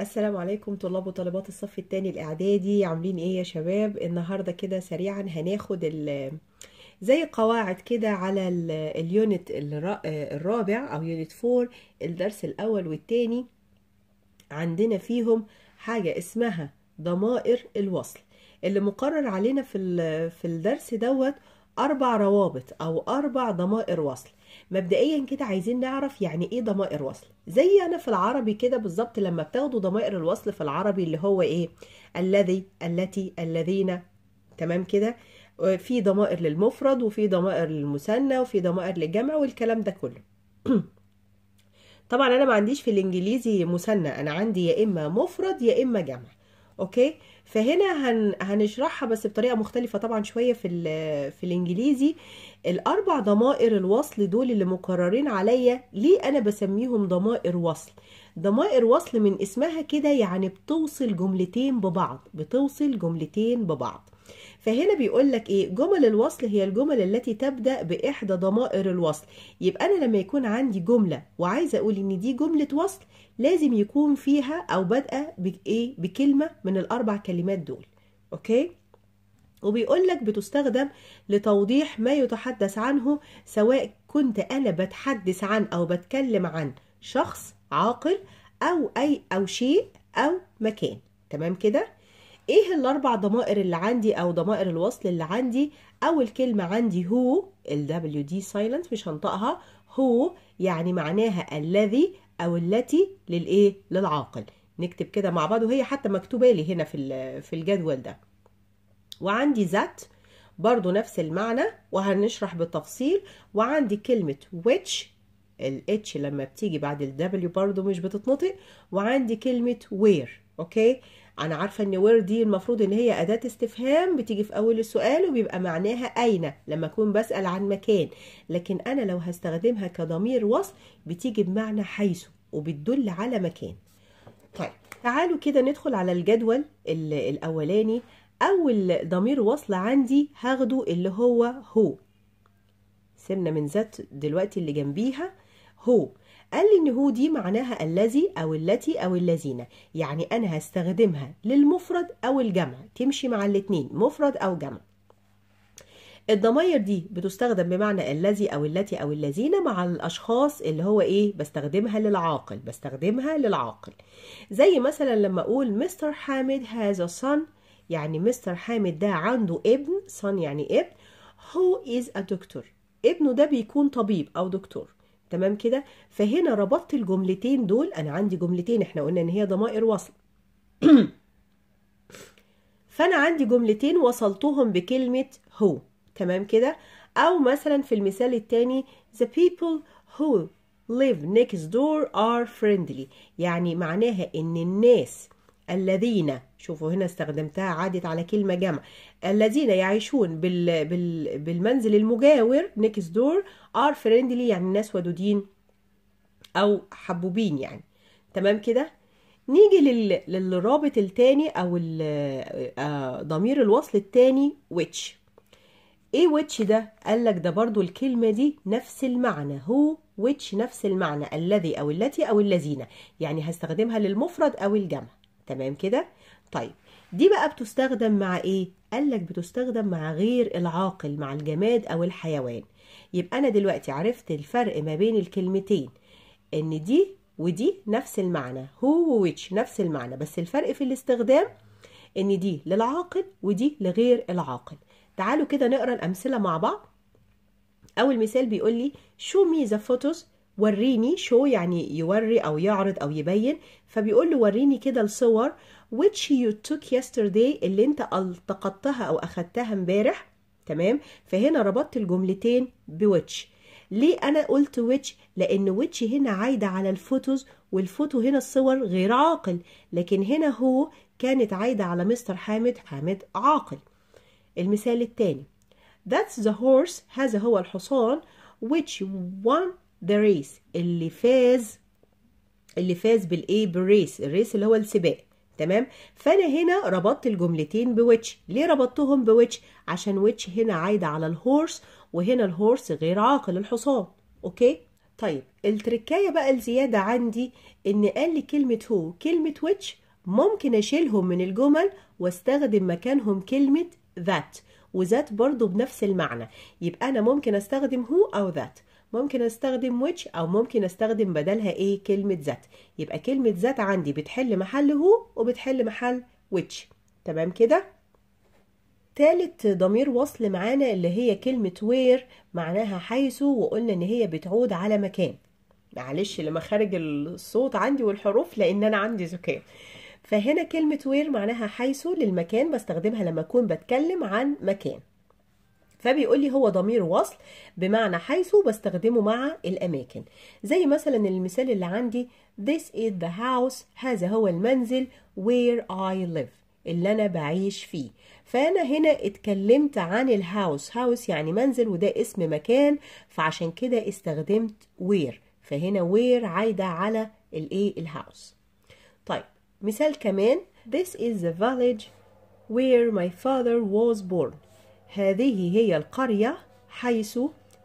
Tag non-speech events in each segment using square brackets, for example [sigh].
السلام عليكم طلاب وطالبات الصف الثاني الاعدادي عاملين ايه يا شباب النهارده كده سريعا هناخد زي قواعد كده على اليونت الرابع او يونت فور الدرس الاول والثاني عندنا فيهم حاجه اسمها ضمائر الوصل اللي مقرر علينا في في الدرس دوت اربع روابط او اربع ضمائر وصل مبدئيا كده عايزين نعرف يعني ايه ضمائر وصل زي انا في العربي كده بالظبط لما بتاخدوا ضمائر الوصل في العربي اللي هو ايه الذي التي الذين تمام كده في ضمائر للمفرد وفي ضمائر للمثنى وفي ضمائر للجمع والكلام ده كله [clears throat] طبعا انا ما عنديش في الانجليزي مثنى انا عندي يا اما مفرد يا اما جمع اوكي فهنا هن هنشرحها بس بطريقه مختلفه طبعا شويه في في الانجليزي الاربع ضمائر الوصل دول اللي مكررين عليا ليه انا بسميهم ضمائر وصل ضمائر وصل من اسمها كده يعني بتوصل جملتين ببعض بتوصل جملتين ببعض فهنا بيقول لك ايه جمل الوصل هي الجمل التي تبدا باحدى ضمائر الوصل يبقى انا لما يكون عندي جمله وعايزه اقول ان دي جمله وصل لازم يكون فيها او بادئه بايه بكلمه من الاربع كلمات دول اوكي وبيقول لك بتستخدم لتوضيح ما يتحدث عنه سواء كنت انا بتحدث عن او بتكلم عن شخص عاقل او اي او شيء او مكان تمام كده ايه الاربع ضمائر اللي عندي او ضمائر الوصل اللي عندي اول كلمه عندي هو ال w دي سايلنت مش هنطقها هو يعني معناها الذي او التي للايه للعاقل نكتب كده مع بعض وهي حتى مكتوبه لي هنا في في الجدول ده وعندي ذات برضو نفس المعنى وهنشرح بالتفصيل وعندي كلمه which الاتش لما بتيجي بعد الدبليو برضو مش بتتنطق وعندي كلمه where اوكي انا عارفه ان وير دي المفروض ان هي اداه استفهام بتيجي في اول السؤال وبيبقى معناها اين لما اكون بسال عن مكان لكن انا لو هستخدمها كضمير وصل بتيجي بمعنى حيث وبتدل على مكان طيب تعالوا كده ندخل على الجدول الاولاني اول ضمير وصل عندي هاخده اللي هو هو سيبنا من ذات دلوقتي اللي جنبيها هو قال لي ان هو دي معناها الذي او التي او الذين يعني انا هستخدمها للمفرد او الجمع تمشي مع الاتنين مفرد او جمع الضماير دي بتستخدم بمعنى الذي او التي او الذين مع الاشخاص اللي هو ايه بستخدمها للعاقل بستخدمها للعاقل زي مثلا لما اقول مستر حامد has صن son يعني مستر حامد ده عنده ابن son يعني ابن هو از ا دكتور ابنه ده بيكون طبيب او دكتور تمام كده فهنا ربطت الجملتين دول انا عندي جملتين احنا قلنا ان هي ضمائر وصل [clears throat] فانا عندي جملتين وصلتهم بكلمه هو تمام كده او مثلا في المثال الثاني the people who live next door are friendly يعني معناها ان الناس الذين شوفوا هنا استخدمتها عادت على كلمة جمع الذين يعيشون بال بال بالمنزل المجاور نيكس دور ار فريندلي يعني الناس ودودين أو حبوبين يعني تمام كده نيجي لل... للرابط التاني أو ال... آه، ضمير الوصل التاني which ايه which ده؟ قال لك ده برضو الكلمة دي نفس المعنى هو which نفس المعنى الذي أو التي أو الذين يعني هستخدمها للمفرد أو الجمع تمام كده؟ طيب دي بقى بتستخدم مع ايه قال لك بتستخدم مع غير العاقل مع الجماد او الحيوان يبقى انا دلوقتي عرفت الفرق ما بين الكلمتين ان دي ودي نفس المعنى هو ويتش نفس المعنى بس الفرق في الاستخدام ان دي للعاقل ودي لغير العاقل تعالوا كده نقرا الامثله مع بعض اول مثال بيقول لي show me the photos وريني شو يعني يوري أو يعرض أو يبين فبيقول له وريني كده الصور which you took yesterday اللي أنت التقطتها أو أخدتها امبارح تمام فهنا ربطت الجملتين بويتش ليه أنا قلت ويتش لأن ويتش هنا عايدة على الفوتوز والفوتو هنا الصور غير عاقل لكن هنا هو كانت عايدة على مستر حامد حامد عاقل المثال الثاني That's the horse هذا هو الحصان which one ذا ريس اللي فاز اللي فاز بالايه بالريس الريس اللي هو السباق تمام فانا هنا ربطت الجملتين بويتش ليه ربطتهم بويتش عشان ويتش هنا عايده على الهورس وهنا الهورس غير عاقل الحصان اوكي طيب التركايه بقى الزياده عندي ان قال لي كلمه هو كلمه ويتش ممكن اشيلهم من الجمل واستخدم مكانهم كلمه ذات وذات برضو بنفس المعنى يبقى انا ممكن استخدم هو او ذات ممكن استخدم which او ممكن استخدم بدلها ايه كلمة ذات يبقى كلمة ذات عندي بتحل محل هو وبتحل محل which تمام كده تالت ضمير وصل معانا اللي هي كلمة where معناها حيث وقلنا ان هي بتعود على مكان معلش لما خارج الصوت عندي والحروف لان انا عندي ذكاء فهنا كلمة وير معناها حيث للمكان بستخدمها لما أكون بتكلم عن مكان فبيقول لي هو ضمير وصل بمعنى حيث بستخدمه مع الأماكن زي مثلا المثال اللي عندي This is the house هذا هو المنزل where I live اللي أنا بعيش فيه فأنا هنا اتكلمت عن الهاوس هاوس يعني منزل وده اسم مكان فعشان كده استخدمت where فهنا where عايدة على الايه الهاوس طيب مثال كمان This is the village where my father was born هذه هي القرية حيث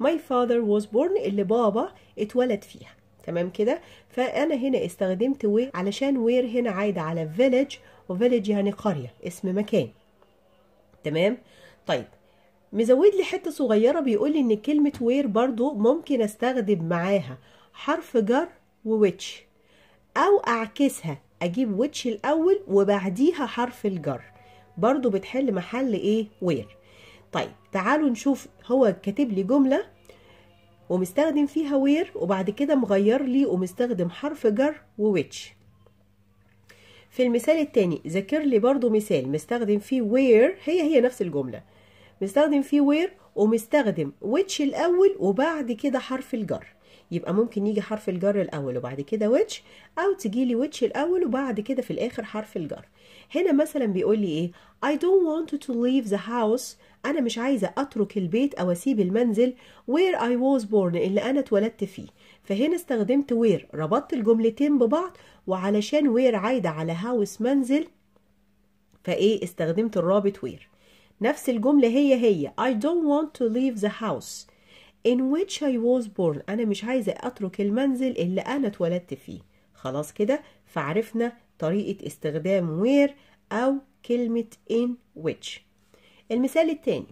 my father was born اللي بابا اتولد فيها تمام كده فأنا هنا استخدمت و علشان وير هنا عايدة على village و village يعني قرية اسم مكان تمام طيب مزود لي حتة صغيرة بيقول لي إن كلمة وير برضو ممكن أستخدم معاها حرف جر ووتش أو أعكسها أجيب ويتش الأول وبعديها حرف الجر برضو بتحل محل إيه وير طيب تعالوا نشوف هو كاتب لي جملة ومستخدم فيها وير وبعد كده مغير لي ومستخدم حرف جر وويتش في المثال التاني ذاكر لي برضو مثال مستخدم فيه وير هي هي نفس الجملة مستخدم فيه وير ومستخدم ويتش الأول وبعد كده حرف الجر يبقى ممكن يجي حرف الجر الأول وبعد كده ويتش أو تجي لي ويتش الأول وبعد كده في الآخر حرف الجر هنا مثلا بيقول لي إيه I don't want to leave the house أنا مش عايزة أترك البيت أو أسيب المنزل where I was born اللي أنا اتولدت فيه فهنا استخدمت where ربطت الجملتين ببعض وعلشان where عايدة على هاوس منزل فإيه استخدمت الرابط where نفس الجملة هي هي I don't want to leave the house in which I was born أنا مش عايزة أترك المنزل اللي أنا اتولدت فيه خلاص كده فعرفنا طريقة استخدام where أو كلمة in which المثال التاني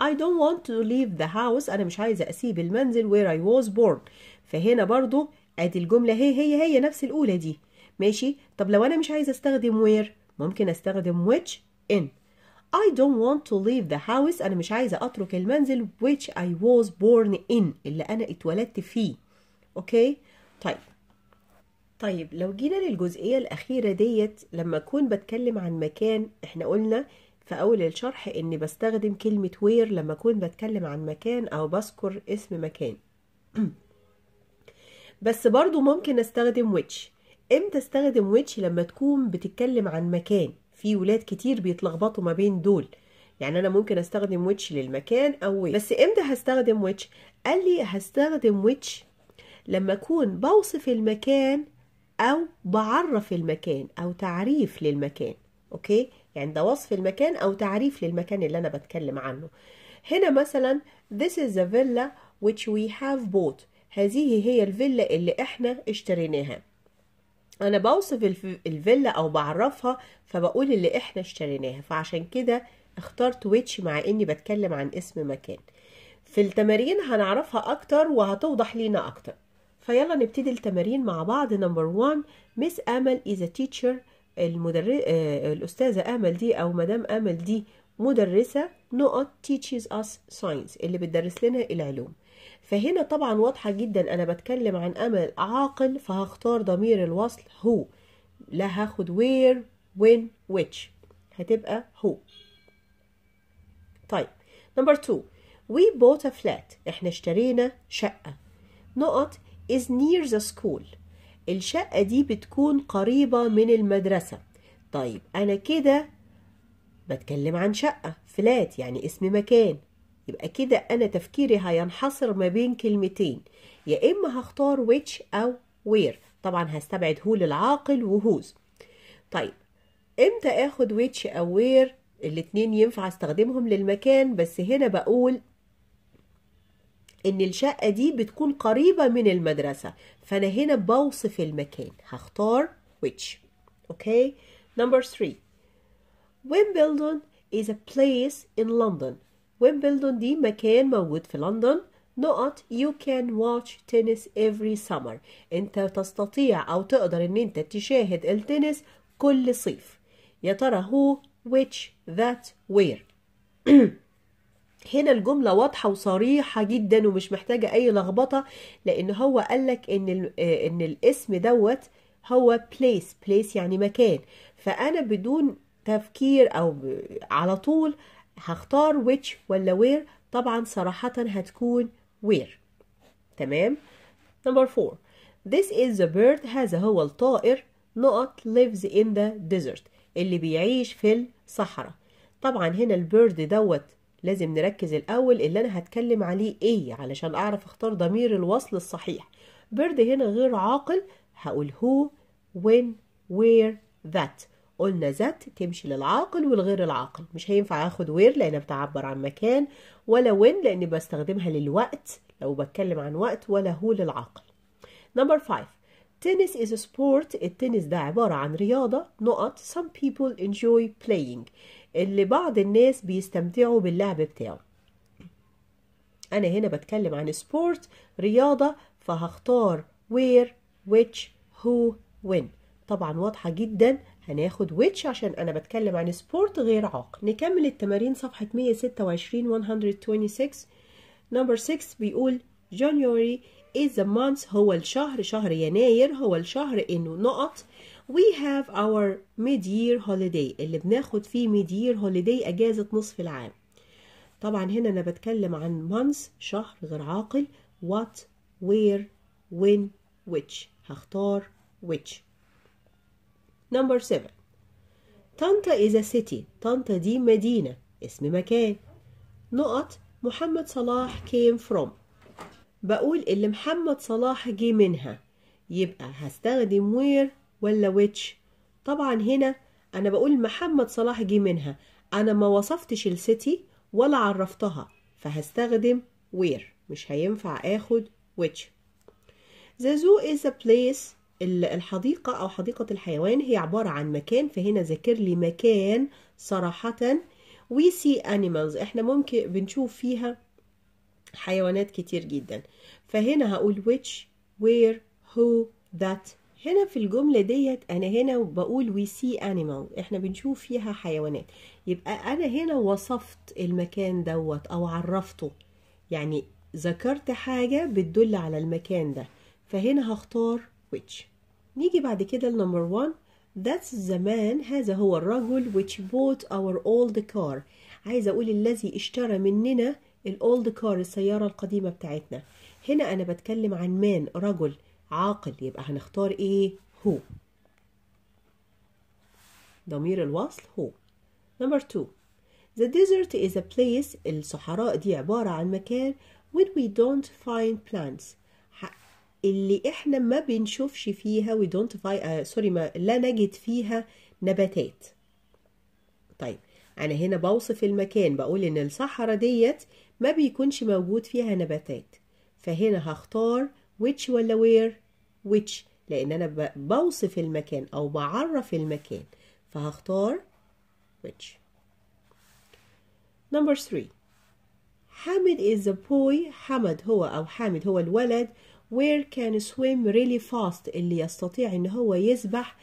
I don't want to leave the house أنا مش عايزة أسيب المنزل where I was born فهنا برضو أدي الجملة هي هي هي نفس الأولى دي ماشي طب لو أنا مش عايزة أستخدم where ممكن أستخدم which in I don't want to leave the house أنا مش عايزة أترك المنزل which I was born in اللي أنا اتولدت فيه أوكي طيب طيب لو جينا للجزئية الأخيرة ديت لما أكون بتكلم عن مكان إحنا قلنا في أول الشرح إني بستخدم كلمة وير لما أكون بتكلم عن مكان أو بذكر اسم مكان [clears throat] بس برضو ممكن أستخدم ويتش إمتى أستخدم ويتش لما تكون بتتكلم عن مكان في ولاد كتير بيتلخبطوا ما بين دول يعني انا ممكن استخدم ويتش للمكان او ويتش بس امتى هستخدم ويتش قال لي هستخدم ويتش لما اكون بوصف المكان أو بعرف المكان أو تعريف للمكان أوكي يعني ده وصف المكان أو تعريف للمكان اللي أنا بتكلم عنه هنا مثلا this is a villa which we have bought هذه هي الفيلا اللي احنا اشتريناها انا بوصف الفيلا او بعرفها فبقول اللي احنا اشتريناها فعشان كده اخترت which مع اني بتكلم عن اسم مكان في التمارين هنعرفها اكتر وهتوضح لينا اكتر فيلا نبتدي التمارين مع بعض نمبر 1 مس امل از تيتشر المدرس آه، الاستاذه امل دي او مدام امل دي مدرسه نقط تيتشز اس ساينس اللي بتدرس لنا العلوم فهنا طبعا واضحه جدا انا بتكلم عن امل عاقل فهختار ضمير الوصل هو لا هاخد وير وين which هتبقى هو طيب نمبر 2 we bought a flat احنا اشترينا شقه نقط is near the school الشقة دي بتكون قريبة من المدرسة طيب أنا كده بتكلم عن شقة فلات يعني اسم مكان يبقى كده أنا تفكيري هينحصر ما بين كلمتين يا إما هختار which أو where طبعا هستبعد هو للعاقل وهوز طيب إمتى آخد which أو where الاتنين ينفع استخدمهم للمكان بس هنا بقول ان الشقة دي بتكون قريبة من المدرسة فانا هنا بوصف المكان هختار which اوكي نمبر 3 Wimbledon is a place in London Wimbledon دي مكان موجود في لندن نقط you can watch tennis every summer انت تستطيع او تقدر ان انت تشاهد التنس كل صيف يا ترى هو which that where [clears throat] هنا الجملة واضحة وصريحة جدا ومش محتاجة أي لخبطة لأن هو قالك إن إن الاسم دوت هو place place يعني مكان فأنا بدون تفكير أو على طول هختار which ولا where طبعا صراحة هتكون where تمام number four this is the bird هذا هو الطائر نقط lives in the desert اللي بيعيش في الصحراء طبعا هنا البيرد دوت لازم نركز الأول اللي أنا هتكلم عليه إيه علشان أعرف أختار ضمير الوصل الصحيح بيرد هنا غير عاقل هقول هو وين وير ذات قلنا ذات تمشي للعاقل والغير العاقل مش هينفع اخد وير لانها بتعبر عن مكان ولا وين لان بستخدمها للوقت لو بتكلم عن وقت ولا هو للعاقل نمبر 5 Tennis is a sport التنس ده عبارة عن رياضة نقط some people enjoy playing اللي بعض الناس بيستمتعوا باللعب بتاعه أنا هنا بتكلم عن sport رياضة فهختار where which who when طبعا واضحة جدا هناخد which عشان أنا بتكلم عن sport غير عاق نكمل التمارين صفحة 126 126 number 6 بيقول January is the month هو الشهر شهر يناير هو الشهر انه نقط we have our mid year holiday اللي بناخد فيه mid year holiday اجازة نصف العام طبعا هنا انا بتكلم عن month شهر غير عاقل what where when which هختار which number 7 طنطا is a city طنطا دي مدينة اسم مكان نقط محمد صلاح came from بقول اللي محمد صلاح جه منها يبقى هستخدم وير ولا ويتش طبعا هنا انا بقول محمد صلاح جه منها انا ما وصفتش السيتي ولا عرفتها فهستخدم وير مش هينفع اخد which the zoo is a place الحديقة أو حديقة الحيوان هي عبارة عن مكان فهنا ذكر لي مكان صراحة we see animals احنا ممكن بنشوف فيها حيوانات كتير جدا فهنا هقول which where who that هنا في الجملة ديت أنا هنا بقول we see animal إحنا بنشوف فيها حيوانات يبقى أنا هنا وصفت المكان دوت أو عرفته يعني ذكرت حاجة بتدل على المكان ده فهنا هختار which نيجي بعد كده لنمبر 1 That's the man هذا هو الرجل which bought our old car عايزة أقول الذي اشترى مننا الاولد كار السيارة القديمة بتاعتنا هنا أنا بتكلم عن مان رجل عاقل يبقى هنختار إيه هو ضمير الوصل هو نمبر 2 The desert is a place الصحراء دي عبارة عن مكان when we don't find plants اللي احنا ما بنشوفش فيها we don't find uh, آه، سوري ما لا نجد فيها نباتات طيب انا هنا بوصف المكان بقول ان الصحراء ديت ما بيكونش موجود فيها نباتات فهنا هختار which ولا where which لأن أنا بوصف المكان أو بعرف المكان فهختار which number three حامد is a boy حمد هو أو حامد هو الولد where can swim really fast اللي يستطيع إن هو يسبح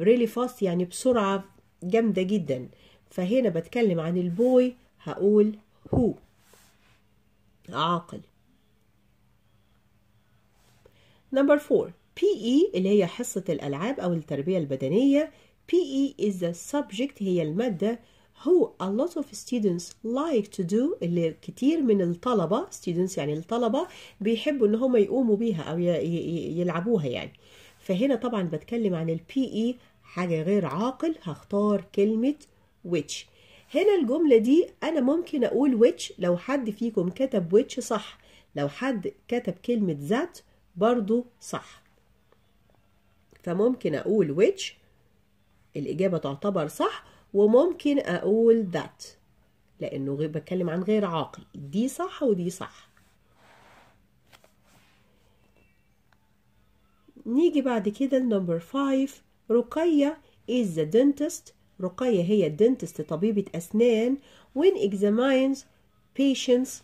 really fast يعني بسرعة جامدة جدا فهنا بتكلم عن البوي هقول who عاقل number four PE اللي هي حصة الألعاب أو التربية البدنية PE is the subject هي المادة هو a lot of students like to do اللي كتير من الطلبة students يعني الطلبة بيحبوا ان هم يقوموا بيها او يلعبوها يعني فهنا طبعا بتكلم عن البي اي e حاجة غير عاقل هختار كلمة which هنا الجملة دي أنا ممكن أقول which لو حد فيكم كتب which صح لو حد كتب كلمة that برضو صح فممكن أقول which الإجابة تعتبر صح وممكن أقول ذات لأنه بتكلم عن غير عاقل دي صح ودي صح نيجي بعد كده number five رقية is the dentist رقية هي dentist طبيبة أسنان when examines patients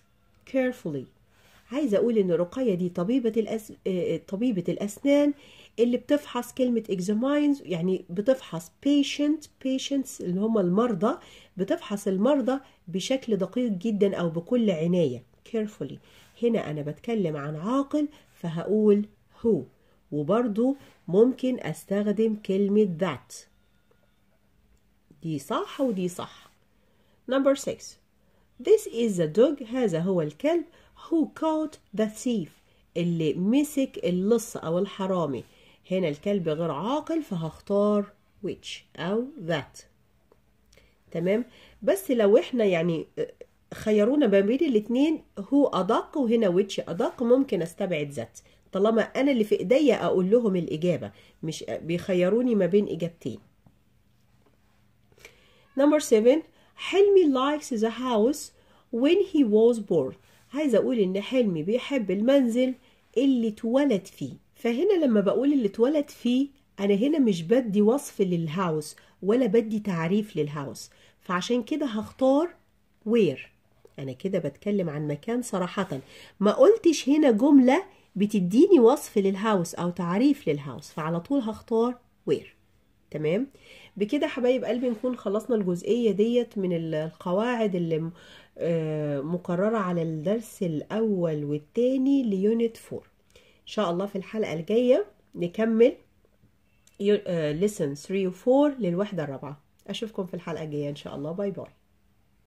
carefully عايزة أقول إن رقية دي طبيبة الأس... آه، آه، طبيبة الأسنان اللي بتفحص كلمة examines يعني بتفحص patient patients اللي هم المرضى بتفحص المرضى بشكل دقيق جدا أو بكل عناية carefully هنا أنا بتكلم عن عاقل فهقول هو وبرضو ممكن أستخدم كلمة that دي صح ودي صح number 6 this is the dog هذا هو الكلب who caught the thief اللي مسك اللص أو الحرامي هنا الكلب غير عاقل فهختار which أو that تمام بس لو احنا يعني آه، خيرونا ما بين الاتنين هو أدق وهنا which أدق ممكن أستبعد that طالما أنا اللي في إيديا أقول لهم الإجابة مش آه، بيخيروني ما بين إجابتين number 7 حلمي likes the house when he was born عايزة أقول إن حلمي بيحب المنزل اللي اتولد فيه فهنا لما بقول اللي اتولد فيه أنا هنا مش بدي وصف للهاوس ولا بدي تعريف للهاوس فعشان كده هختار where أنا كده بتكلم عن مكان صراحة ما قلتش هنا جملة بتديني وصف للهاوس أو تعريف للهاوس فعلى طول هختار where تمام بكده حبايب قلبي نكون خلصنا الجزئية ديت من القواعد اللي آه، مقررة على الدرس الأول والتاني ليونت فور إن شاء الله في الحلقة الجاية نكمل لسن 3 و 4 للوحدة الرابعة أشوفكم في الحلقة الجاية إن شاء الله باي باي